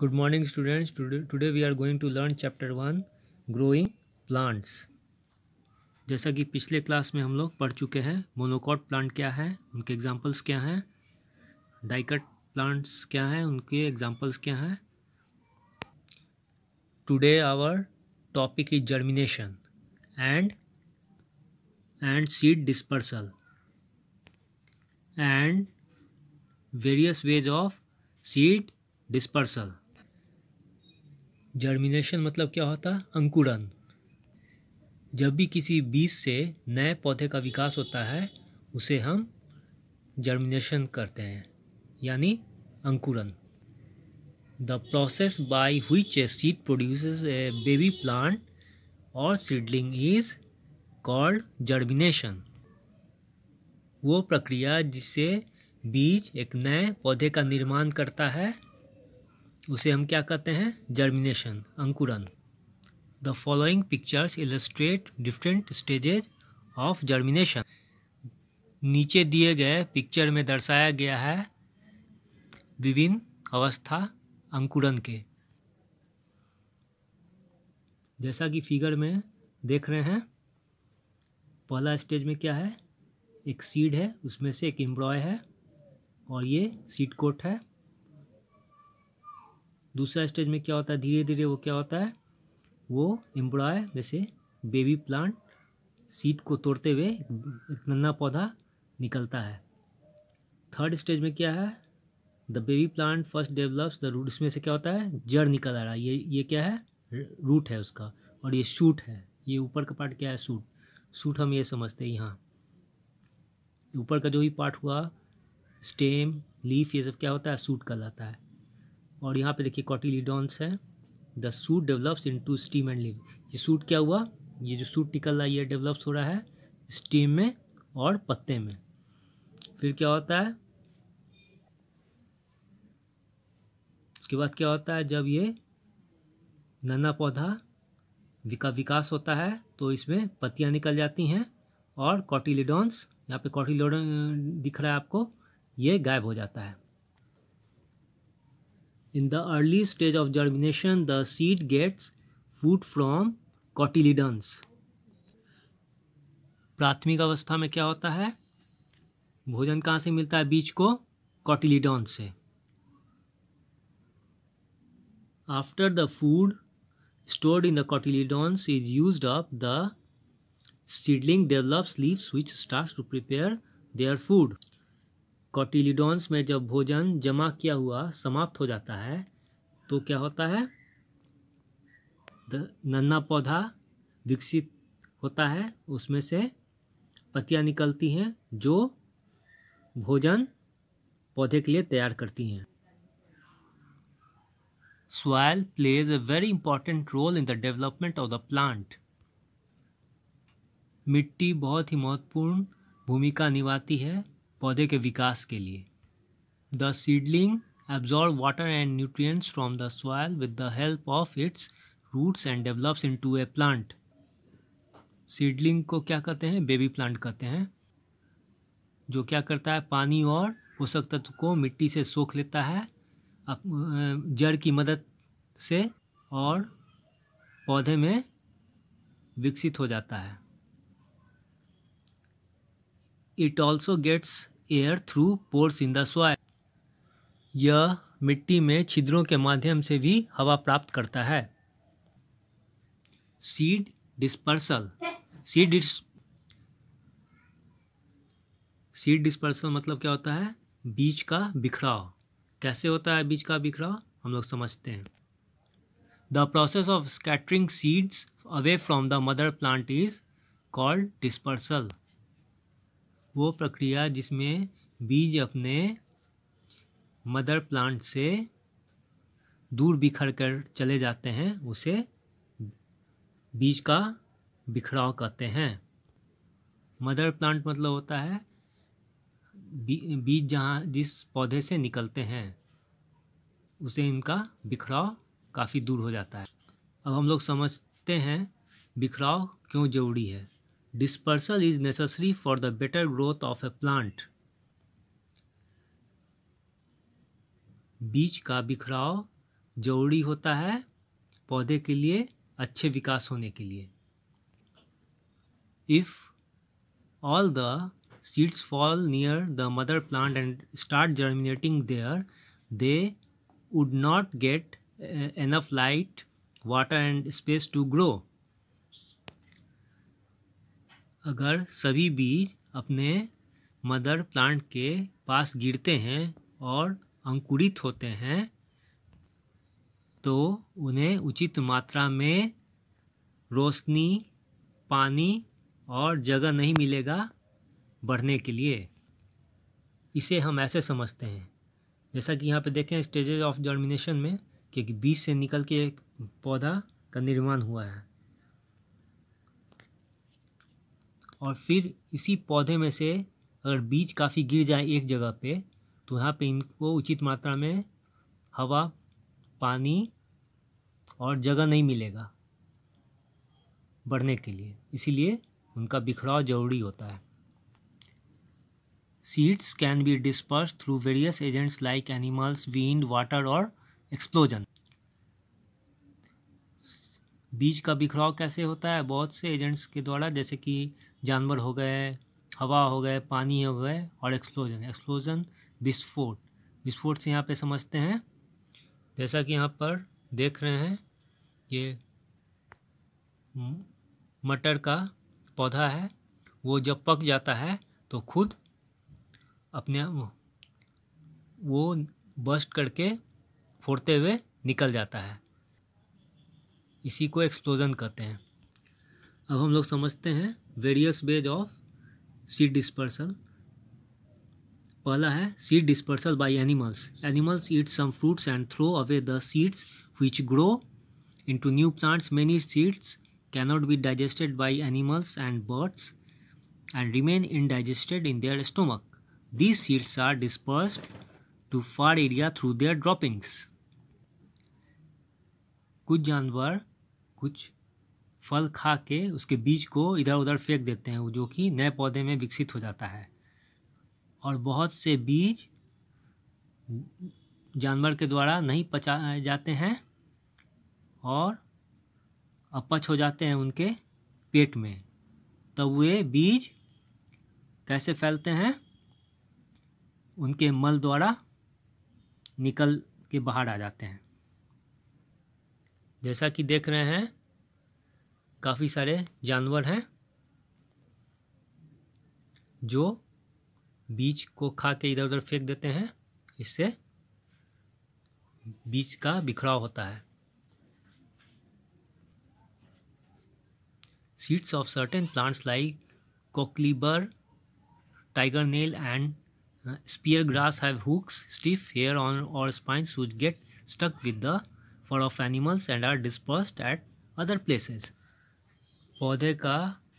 Good morning students today we are going to learn chapter one growing plants जैसा कि पिछले class में हम लोग पढ़ चुके हैं मोनोकॉट प्लांट क्या है उनके एग्जांपल्स क्या हैं डाइकट प्लांट्स क्या हैं उनके एग्जांपल्स क्या हैं today our topic is germination and and seed dispersal and various ways of seed dispersal germination मतलब क्या होता है अंकुरण जब भी किसी बीज से नए पौधे का विकास होता है उसे हम जर्मिनेशन करते हैं यानी अंकुरण the process by which a seed produce a baby plant or seedling is called germination वो प्रक्रिया जिससे बीज एक नए पौधे का निर्माण करता है उसे हम क्या कहते हैं जर्मिनेशन अंकुरन the following pictures illustrate different stages of germination नीचे दिए गए पिक्चर में दर्शाया गया है विभिन्न अवस्था अंकुरन के जैसा कि फिगर में देख रहे हैं पहला स्टेज में क्या है एक सीड है उसमें से एक एम्ब्रॉय है और ये सीड कोट है दूसरा स्टेज में क्या होता है धीरे धीरे वो क्या होता है वो एम्ब्रॉय जैसे बेबी प्लांट सीड को तोड़ते हुए नन्ना पौधा निकलता है थर्ड स्टेज में क्या है the baby plant first develops the root इसमें से क्या होता है जड़ निकल आ रहा है ये ये क्या है रूट है उसका और ये शूट है ये ऊपर का पार्ट क्या है शूट शूट हम ये समझते हैं यहाँ ऊपर का जो भी पार्ट हुआ स्टेम लीफ ये सब क्या होता है सूट कहलाता है और यहाँ पे देखिए कॉटिलीडॉन्स है the shoot develops into stem and leaves ये सूट क्या हुआ ये जो सूट निकल रहा है ये डेवलप्स हो रहा है स्टीम में और पत्ते में फिर क्या होता है उसके बाद क्या होता है जब ये नन्ना पौधा विका विकास होता है तो इसमें पत्तियाँ निकल जाती हैं और कॉटिलिडॉन्स यहाँ पे कॉटिलिडॉन दिख रहा है आपको ये गायब हो जाता है in the early stage of germination the seed gets food from cotyledons प्राथमिक अवस्था में क्या होता है भोजन कहाँ से मिलता है बीज को कॉटिलीडॉन से after the food stored in the cotyledons is use up the seedling develops leaves which start to prepare their food cotyledons में जब भोजन जमा किया हुआ समाप्त हो जाता है तो क्या होता है नन्ना पौधा विकसित होता है उसमें से पत्तियाँ निकलती हैं जो भोजन पौधे के लिए तैयार करती हैं soil plays a very important role in the development of the plant मिट्टी बहुत ही महत्वपूर्ण भूमिका निभाती है पौधे के विकास के लिए the seedling water and and from the soil with the help of its roots and develops into a plant seedling को क्या कहते हैं बेबी प्लांट कहते हैं जो क्या करता है पानी और पोषक तत्व को मिट्टी से सोख लेता है जड़ की मदद से और पौधे में विकसित हो जाता है it also gets air through pores in the soil यह मिट्टी में छिद्रों के माध्यम से भी हवा प्राप्त करता है seed dispersal seed seed dispersal मतलब क्या होता है बीज का बिखराव कैसे होता है बीज का बिखराव हम लोग समझते हैं the process of scattering seeds away from the mother plant is called dispersal वो प्रक्रिया जिसमें बीज अपने मदर प्लांट से दूर बिखर कर चले जाते हैं उसे बीज का बिखराव कहते हैं मदर प्लांट मतलब होता है बीज जहाँ जिस पौधे से निकलते हैं उसे इनका बिखराव काफ़ी दूर हो जाता है अब हम लोग समझते हैं बिखराव क्यों ज़रूरी है dispersal is necessary for the better growth of a plant बीज का बिखराव जरूरी होता है पौधे के लिए अच्छे विकास होने के लिए if all the seeds fall near the mother plant and start germinating there they would not get enough light water and space to grow अगर सभी बीज अपने मदर प्लांट के पास गिरते हैं और अंकुरित होते हैं तो उन्हें उचित मात्रा में रोशनी पानी और जगह नहीं मिलेगा बढ़ने के लिए इसे हम ऐसे समझते हैं जैसा कि यहाँ पे देखें स्टेजेज ऑफ जर्मिनेशन में कि बीज से निकल के एक पौधा का निर्माण हुआ है और फिर इसी पौधे में से अगर बीज काफ़ी गिर जाए एक जगह पे तो यहाँ पे इनको उचित मात्रा में हवा पानी और जगह नहीं मिलेगा बढ़ने के लिए इसीलिए उनका बिखराव जरूरी होता है seeds can be disperse through various agents like animals wind water और एक्सप्लोजन बीज का बिखराव कैसे होता है बहुत से एजेंट्स के द्वारा जैसे कि जानवर हो गए हवा हो गए पानी हो गए और एक्सप्लोजन एक्सप्लोजन विस्फोट विस्फोट से यहाँ पे समझते हैं जैसा कि यहाँ पर देख रहे हैं ये मटर का पौधा है वो जब पक जाता है तो खुद अपने वो बस्ट करके फोड़ते हुए निकल जाता है इसी को एक्सप्लोजन कहते हैं अब हम लोग समझते हैं various ways of seed dispersal पहला है seed dispersal by animals animals eat some fruits and throw away the seeds which grow into new plants many seeds cannot be digested by animals and birds and remain undigested in their stomach these seeds are disperse to far area through their droppings कुछ जानवर कुछ फल खा के उसके बीज को इधर उधर फेंक देते हैं जो कि नए पौधे में विकसित हो जाता है और बहुत से बीज जानवर के द्वारा नहीं पचाए जाते हैं और अपच हो जाते हैं उनके पेट में तब तो वे बीज कैसे फैलते हैं उनके मल द्वारा निकल के बाहर आ जाते हैं जैसा कि देख रहे हैं काफ़ी सारे जानवर हैं जो बीज को खा के इधर उधर फेंक देते हैं इससे बीज का बिखराव होता है seeds of certain plants like cocklebur tiger nail and spear grass have hooks stiff hair on और spine such get stuck with the fur of animals and are disperse at other places पौधे का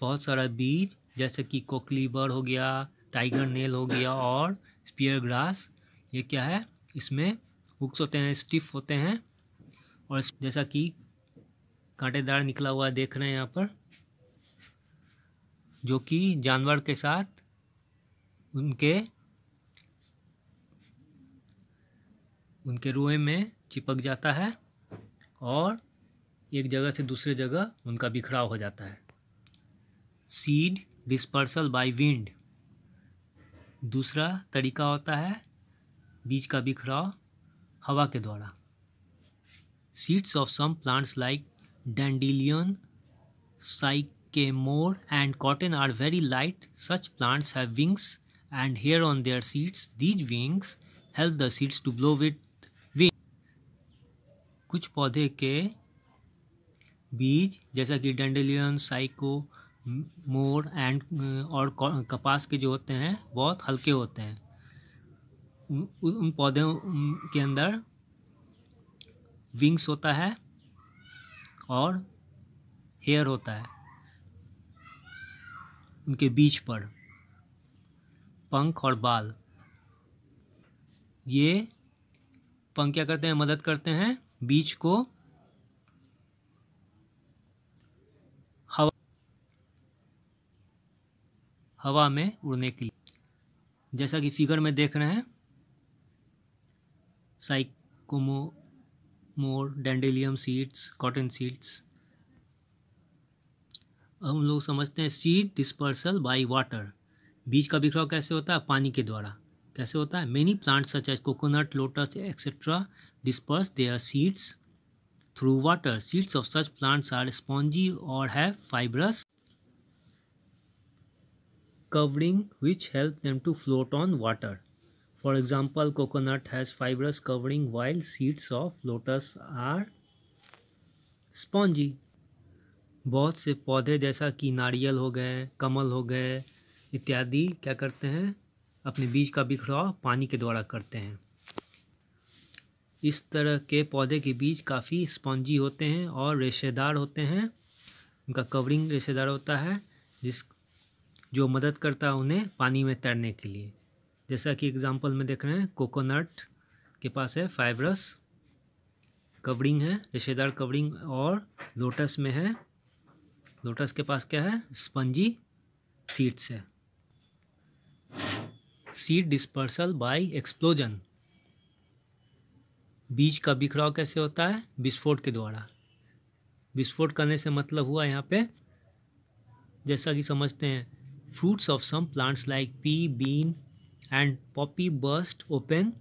बहुत सारा बीज जैसे कि कोकलीबर हो गया टाइगर नेल हो गया और स्पीयर ग्रास ये क्या है इसमें हुक्स होते हैं स्टिफ होते हैं और जैसा कि कांटेदार निकला हुआ देख रहे हैं यहाँ पर जो कि जानवर के साथ उनके उनके रोए में चिपक जाता है और एक जगह से दूसरे जगह उनका बिखराव हो जाता है सीड डिस्पर्सल बाय विंड दूसरा तरीका होता है बीज का बिखराव हवा के द्वारा seeds of some plants like dandelion sycamore and cotton are very light such plants have wings and hair on their seeds these wings help the seeds to blow with wing कुछ पौधे के बीज जैसा कि डेंडेलियन साइको मोर एंड और कपास के जो होते हैं बहुत हल्के होते हैं उन पौधों के अंदर विंग्स होता है और हेयर होता है उनके बीज पर पंख और बाल ये पंख क्या करते हैं मदद करते हैं बीज को हवा में उड़ने के लिए जैसा कि फिगर में देख रहे हैं sycamore dandelion seeds cotton seeds हम लोग समझते हैं सीड डिस्पर्सल बाय वाटर बीज का बिखराव कैसे होता है पानी के द्वारा कैसे होता है many plants such as coconut lotus etcetera disperse their seeds through water seeds of such plants are spongy और have fibrous covering which help them to float on water. For example, coconut has fibrous covering while seeds of lotus are spongy बहुत से पौधे जैसा कि नारियल हो गए कमल हो गए इत्यादि क्या करते हैं अपने बीज का बिखराव पानी के द्वारा करते हैं इस तरह के पौधे के बीज काफ़ी स्पॉन्जी होते हैं और रेशेदार होते हैं उनका कवरिंग रेशेदार होता है जिस जो मदद करता है उन्हें पानी में तैरने के लिए जैसा कि एग्जाम्पल में देख रहे हैं कोकोनट के पास है फाइब्रस कवरिंग है रेशेदार कवरिंग और लोटस में है लोटस के पास क्या है स्पंजी सीड्स है सीड डिस्पर्सल बाय एक्सप्लोजन बीज का बिखराव कैसे होता है विस्फोट के द्वारा विस्फोट करने से मतलब हुआ यहाँ पे जैसा कि समझते हैं Fruits of some plants like pea, bean and poppy burst open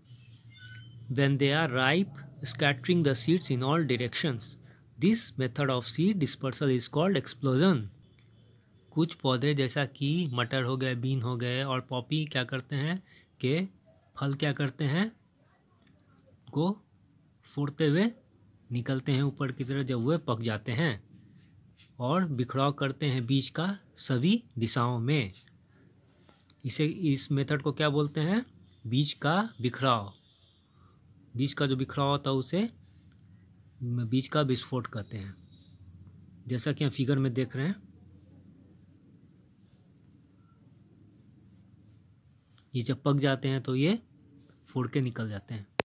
when they are ripe, scattering the seeds in all directions. This method of seed dispersal is called explosion. कुछ पौधे जैसा कि मटर हो गए बीन हो गए और पॉपी क्या करते हैं के फल क्या करते हैं को फोड़ते हुए निकलते हैं ऊपर की तरफ जब वे पक जाते हैं और बिखराव करते हैं बीज का सभी दिशाओं में इसे इस मेथड को क्या बोलते हैं बीज का बिखराव बीज का जो बिखराव होता है उसे बीज का विस्फोट कहते हैं जैसा कि हम फिगर में देख रहे हैं ये जब पक जाते हैं तो ये फोड़ के निकल जाते हैं